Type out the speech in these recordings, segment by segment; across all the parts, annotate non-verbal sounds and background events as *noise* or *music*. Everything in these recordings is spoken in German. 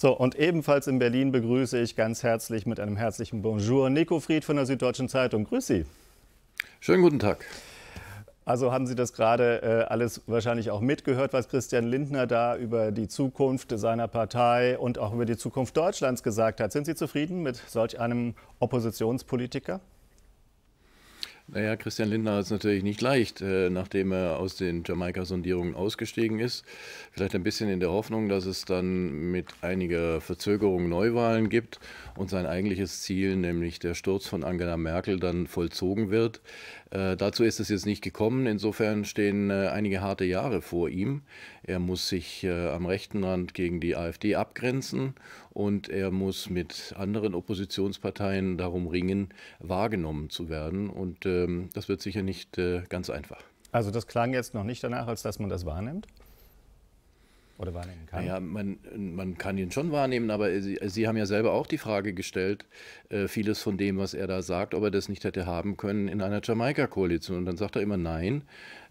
So, und ebenfalls in Berlin begrüße ich ganz herzlich mit einem herzlichen Bonjour Nico Fried von der Süddeutschen Zeitung. Grüß Sie. Schönen guten Tag. Also haben Sie das gerade äh, alles wahrscheinlich auch mitgehört, was Christian Lindner da über die Zukunft seiner Partei und auch über die Zukunft Deutschlands gesagt hat. Sind Sie zufrieden mit solch einem Oppositionspolitiker? Naja, Christian Lindner hat es natürlich nicht leicht, äh, nachdem er aus den Jamaika-Sondierungen ausgestiegen ist. Vielleicht ein bisschen in der Hoffnung, dass es dann mit einiger Verzögerung Neuwahlen gibt und sein eigentliches Ziel, nämlich der Sturz von Angela Merkel, dann vollzogen wird. Äh, dazu ist es jetzt nicht gekommen. Insofern stehen äh, einige harte Jahre vor ihm. Er muss sich äh, am rechten Rand gegen die AfD abgrenzen und er muss mit anderen Oppositionsparteien darum ringen, wahrgenommen zu werden. Und ähm, das wird sicher nicht äh, ganz einfach. Also das klang jetzt noch nicht danach, als dass man das wahrnimmt? Oder wahrnehmen kann? Ja, naja, man, man kann ihn schon wahrnehmen, aber Sie, Sie haben ja selber auch die Frage gestellt, äh, vieles von dem, was er da sagt, ob er das nicht hätte haben können in einer Jamaika-Koalition. Und dann sagt er immer nein,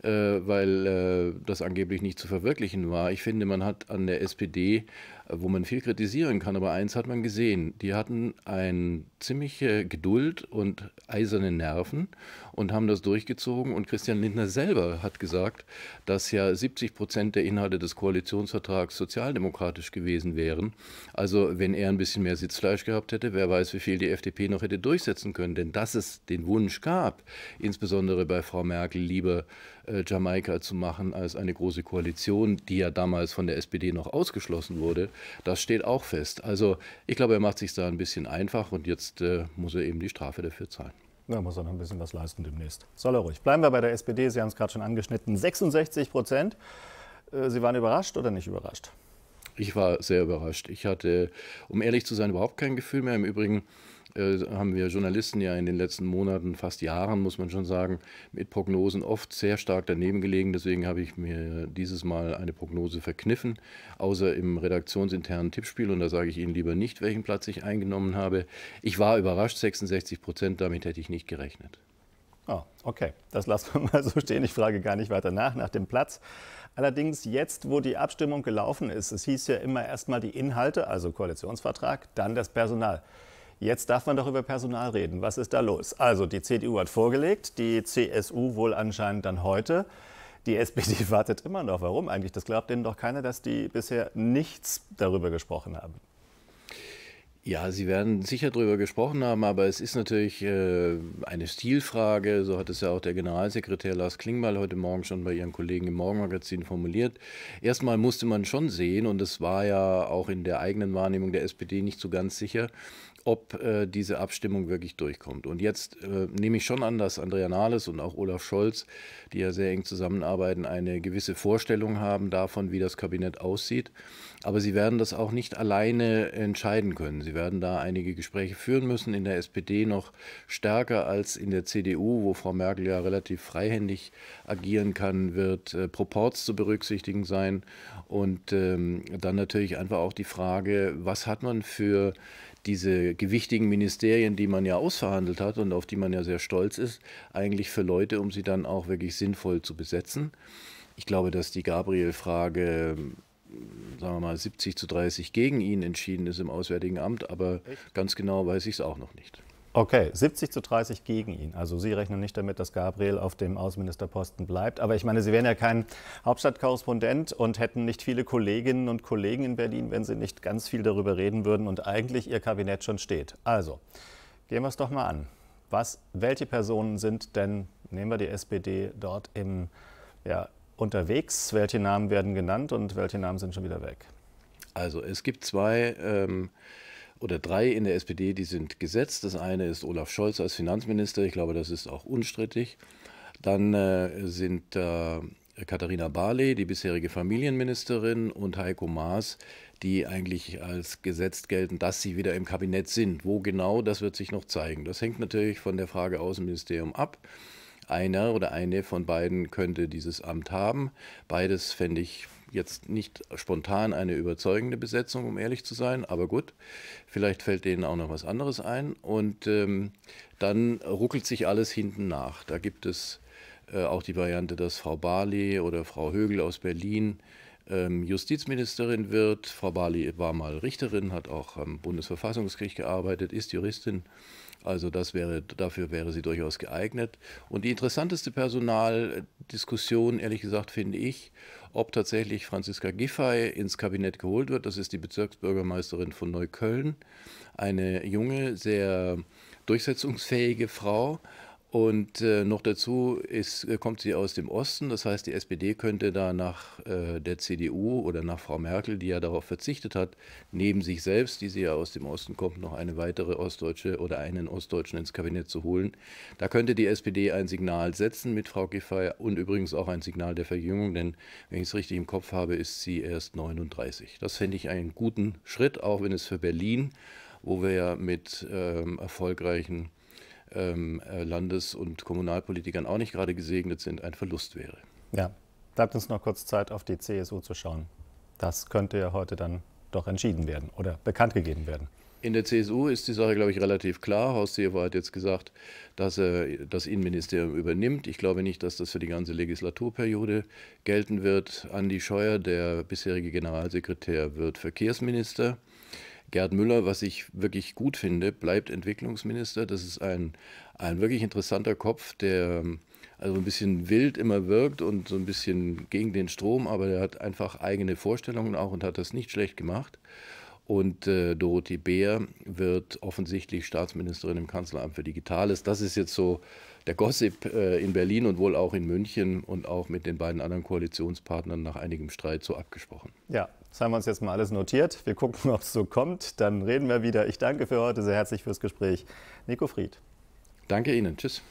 äh, weil äh, das angeblich nicht zu verwirklichen war. Ich finde, man hat an der SPD wo man viel kritisieren kann, aber eins hat man gesehen, die hatten eine ziemliche Geduld und eiserne Nerven und haben das durchgezogen und Christian Lindner selber hat gesagt, dass ja 70 Prozent der Inhalte des Koalitionsvertrags sozialdemokratisch gewesen wären. Also wenn er ein bisschen mehr Sitzfleisch gehabt hätte, wer weiß, wie viel die FDP noch hätte durchsetzen können, denn dass es den Wunsch gab, insbesondere bei Frau Merkel lieber äh, Jamaika zu machen als eine große Koalition, die ja damals von der SPD noch ausgeschlossen wurde, das steht auch fest. Also ich glaube, er macht sich da ein bisschen einfach und jetzt äh, muss er eben die Strafe dafür zahlen. Da muss er noch ein bisschen was leisten demnächst. Soll er ruhig. Bleiben wir bei der SPD. Sie haben es gerade schon angeschnitten. 66 Prozent. Äh, Sie waren überrascht oder nicht überrascht? Ich war sehr überrascht. Ich hatte, um ehrlich zu sein, überhaupt kein Gefühl mehr. Im Übrigen äh, haben wir Journalisten ja in den letzten Monaten, fast Jahren, muss man schon sagen, mit Prognosen oft sehr stark daneben gelegen. Deswegen habe ich mir dieses Mal eine Prognose verkniffen, außer im redaktionsinternen Tippspiel. Und da sage ich Ihnen lieber nicht, welchen Platz ich eingenommen habe. Ich war überrascht, 66 Prozent, damit hätte ich nicht gerechnet. Oh, okay, das lassen wir *laughs* mal so stehen. Ich frage gar nicht weiter nach, nach dem Platz. Allerdings jetzt, wo die Abstimmung gelaufen ist, es hieß ja immer erstmal die Inhalte, also Koalitionsvertrag, dann das Personal. Jetzt darf man doch über Personal reden. Was ist da los? Also, die CDU hat vorgelegt, die CSU wohl anscheinend dann heute. Die SPD *laughs* wartet immer noch. Warum eigentlich? Das glaubt denen doch keiner, dass die bisher nichts darüber gesprochen haben. Ja, Sie werden sicher darüber gesprochen haben, aber es ist natürlich äh, eine Stilfrage. So hat es ja auch der Generalsekretär Lars Klingbeil heute Morgen schon bei Ihren Kollegen im Morgenmagazin formuliert. Erstmal musste man schon sehen, und es war ja auch in der eigenen Wahrnehmung der SPD nicht so ganz sicher, ob äh, diese Abstimmung wirklich durchkommt. Und jetzt äh, nehme ich schon an, dass Andrea Nahles und auch Olaf Scholz, die ja sehr eng zusammenarbeiten, eine gewisse Vorstellung haben davon, wie das Kabinett aussieht. Aber sie werden das auch nicht alleine entscheiden können. Sie werden da einige Gespräche führen müssen, in der SPD noch stärker als in der CDU, wo Frau Merkel ja relativ freihändig agieren kann, wird äh, Proports zu berücksichtigen sein. Und ähm, dann natürlich einfach auch die Frage, was hat man für diese gewichtigen Ministerien, die man ja ausverhandelt hat und auf die man ja sehr stolz ist, eigentlich für Leute, um sie dann auch wirklich sinnvoll zu besetzen. Ich glaube, dass die Gabriel-Frage sagen wir mal, 70 zu 30 gegen ihn entschieden ist im Auswärtigen Amt, aber Echt? ganz genau weiß ich es auch noch nicht. Okay, 70 zu 30 gegen ihn. Also Sie rechnen nicht damit, dass Gabriel auf dem Außenministerposten bleibt. Aber ich meine, Sie wären ja kein Hauptstadtkorrespondent und hätten nicht viele Kolleginnen und Kollegen in Berlin, wenn Sie nicht ganz viel darüber reden würden und eigentlich Ihr Kabinett schon steht. Also, gehen wir es doch mal an. Was, welche Personen sind denn, nehmen wir die SPD, dort im ja, unterwegs? Welche Namen werden genannt und welche Namen sind schon wieder weg? Also es gibt zwei ähm, oder drei in der SPD, die sind gesetzt. Das eine ist Olaf Scholz als Finanzminister. Ich glaube, das ist auch unstrittig. Dann äh, sind äh, Katharina Barley, die bisherige Familienministerin, und Heiko Maas, die eigentlich als gesetzt gelten, dass sie wieder im Kabinett sind. Wo genau, das wird sich noch zeigen. Das hängt natürlich von der Frage Außenministerium ab einer oder eine von beiden könnte dieses Amt haben. Beides fände ich jetzt nicht spontan eine überzeugende Besetzung, um ehrlich zu sein, aber gut, vielleicht fällt denen auch noch was anderes ein. Und ähm, dann ruckelt sich alles hinten nach. Da gibt es äh, auch die Variante, dass Frau Barley oder Frau Högel aus Berlin ähm, Justizministerin wird. Frau Barley war mal Richterin, hat auch am Bundesverfassungsgericht gearbeitet, ist Juristin. Also das wäre, dafür wäre sie durchaus geeignet. Und die interessanteste Personaldiskussion, ehrlich gesagt, finde ich, ob tatsächlich Franziska Giffey ins Kabinett geholt wird. Das ist die Bezirksbürgermeisterin von Neukölln. Eine junge, sehr durchsetzungsfähige Frau, und äh, noch dazu ist, äh, kommt sie aus dem Osten, das heißt, die SPD könnte da nach äh, der CDU oder nach Frau Merkel, die ja darauf verzichtet hat, neben sich selbst, die sie ja aus dem Osten kommt, noch eine weitere Ostdeutsche oder einen Ostdeutschen ins Kabinett zu holen. Da könnte die SPD ein Signal setzen mit Frau Giffey und übrigens auch ein Signal der Verjüngung, denn wenn ich es richtig im Kopf habe, ist sie erst 39. Das fände ich einen guten Schritt, auch wenn es für Berlin, wo wir ja mit ähm, erfolgreichen ähm, äh, Landes- und Kommunalpolitikern auch nicht gerade gesegnet sind, ein Verlust wäre. Ja, bleibt uns noch kurz Zeit, auf die CSU zu schauen. Das könnte ja heute dann doch entschieden werden oder bekannt gegeben werden. In der CSU ist die Sache, glaube ich, relativ klar. Horst Seehofer hat jetzt gesagt, dass er das Innenministerium übernimmt. Ich glaube nicht, dass das für die ganze Legislaturperiode gelten wird. Andi Scheuer, der bisherige Generalsekretär, wird Verkehrsminister. Gerd Müller, was ich wirklich gut finde, bleibt Entwicklungsminister. Das ist ein, ein wirklich interessanter Kopf, der also ein bisschen wild immer wirkt und so ein bisschen gegen den Strom, aber der hat einfach eigene Vorstellungen auch und hat das nicht schlecht gemacht. Und äh, Dorothee Beer wird offensichtlich Staatsministerin im Kanzleramt für Digitales. Das ist jetzt so der Gossip äh, in Berlin und wohl auch in München und auch mit den beiden anderen Koalitionspartnern nach einigem Streit so abgesprochen. Ja, das haben wir uns jetzt mal alles notiert. Wir gucken, ob es so kommt. Dann reden wir wieder. Ich danke für heute sehr herzlich fürs Gespräch. Nico Fried. Danke Ihnen. Tschüss.